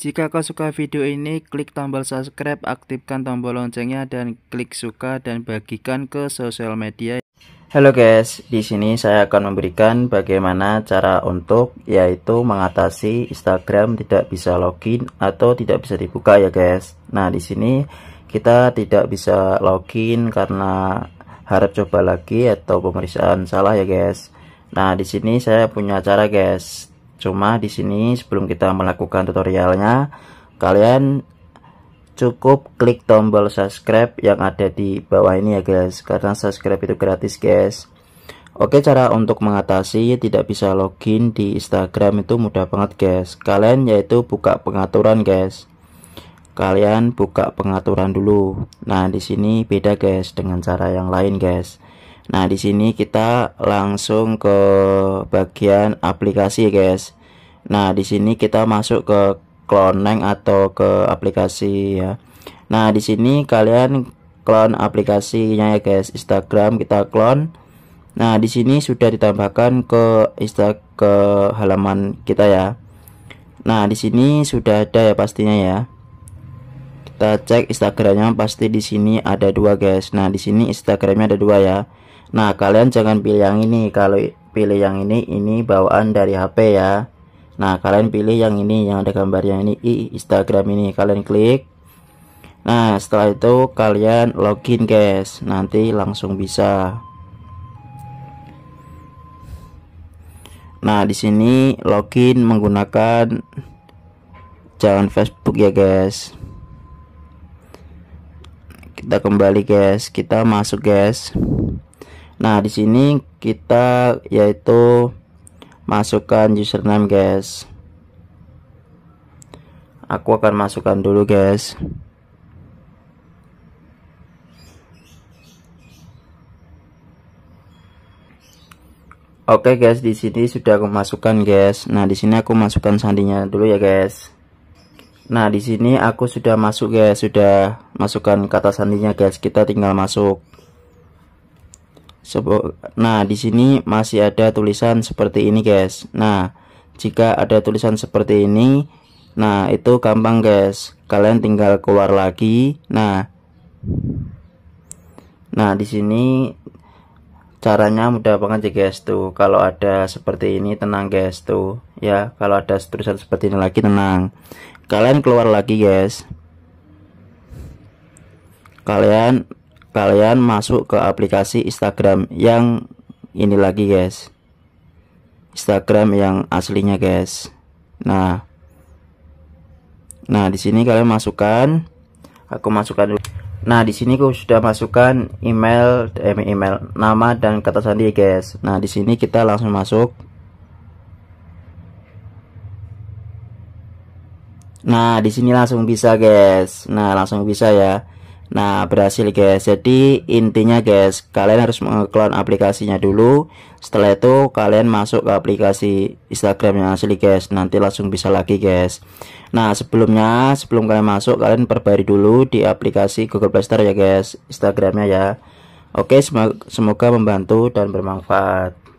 Jika kau suka video ini, klik tombol subscribe, aktifkan tombol loncengnya, dan klik suka dan bagikan ke sosial media. Halo guys, di sini saya akan memberikan bagaimana cara untuk yaitu mengatasi Instagram tidak bisa login atau tidak bisa dibuka ya guys. Nah di sini kita tidak bisa login karena harap coba lagi atau pemeriksaan salah ya guys. Nah di sini saya punya cara guys. Cuma di sini sebelum kita melakukan tutorialnya, kalian cukup klik tombol subscribe yang ada di bawah ini ya guys. Karena subscribe itu gratis guys. Oke, cara untuk mengatasi tidak bisa login di Instagram itu mudah banget guys. Kalian yaitu buka pengaturan guys kalian buka pengaturan dulu. Nah, di sini beda guys dengan cara yang lain guys. Nah, di sini kita langsung ke bagian aplikasi, guys. Nah, di sini kita masuk ke cloning atau ke aplikasi ya. Nah, di sini kalian clone aplikasinya ya, guys. Instagram kita clone. Nah, di sini sudah ditambahkan ke Insta ke halaman kita ya. Nah, di sini sudah ada ya pastinya ya. Kita cek Instagramnya pasti di sini ada dua guys. Nah, di sini Instagramnya ada dua ya Nah, kalian jangan pilih yang ini. Kalau pilih yang ini, ini bawaan dari HP ya. Nah, kalian pilih yang ini yang ada gambarnya ini i Instagram ini. Kalian klik. Nah, setelah itu kalian login, guys. Nanti langsung bisa. Nah, di sini login menggunakan jalan Facebook ya, guys. Kita kembali, guys. Kita masuk, guys. Nah, di sini kita yaitu masukkan username, guys. Aku akan masukkan dulu, guys. Oke, guys, di sini sudah aku masukkan, guys. Nah, di sini aku masukkan sandinya dulu ya, guys. Nah, di sini aku sudah masuk, guys. Sudah masukkan kata sandinya, guys. Kita tinggal masuk. Nah, di sini masih ada tulisan seperti ini, guys. Nah, jika ada tulisan seperti ini, nah itu gampang, guys. Kalian tinggal keluar lagi. Nah, nah di sini caranya mudah banget ya, guys. Tuh, kalau ada seperti ini, tenang, guys. Tuh, ya, kalau ada tulisan seperti ini lagi, tenang. Kalian keluar lagi, guys. Kalian kalian masuk ke aplikasi Instagram yang ini lagi guys Instagram yang aslinya guys nah nah di sini kalian masukkan aku masukkan dulu nah di sini aku sudah masukkan email eh, email nama dan kata sandi guys nah di sini kita langsung masuk nah di sini langsung bisa guys nah langsung bisa ya Nah berhasil guys jadi intinya guys kalian harus mengklon aplikasinya dulu setelah itu kalian masuk ke aplikasi Instagram yang asli guys nanti langsung bisa lagi guys Nah sebelumnya sebelum kalian masuk kalian perbarui dulu di aplikasi Google Play Store ya guys Instagramnya ya Oke semoga membantu dan bermanfaat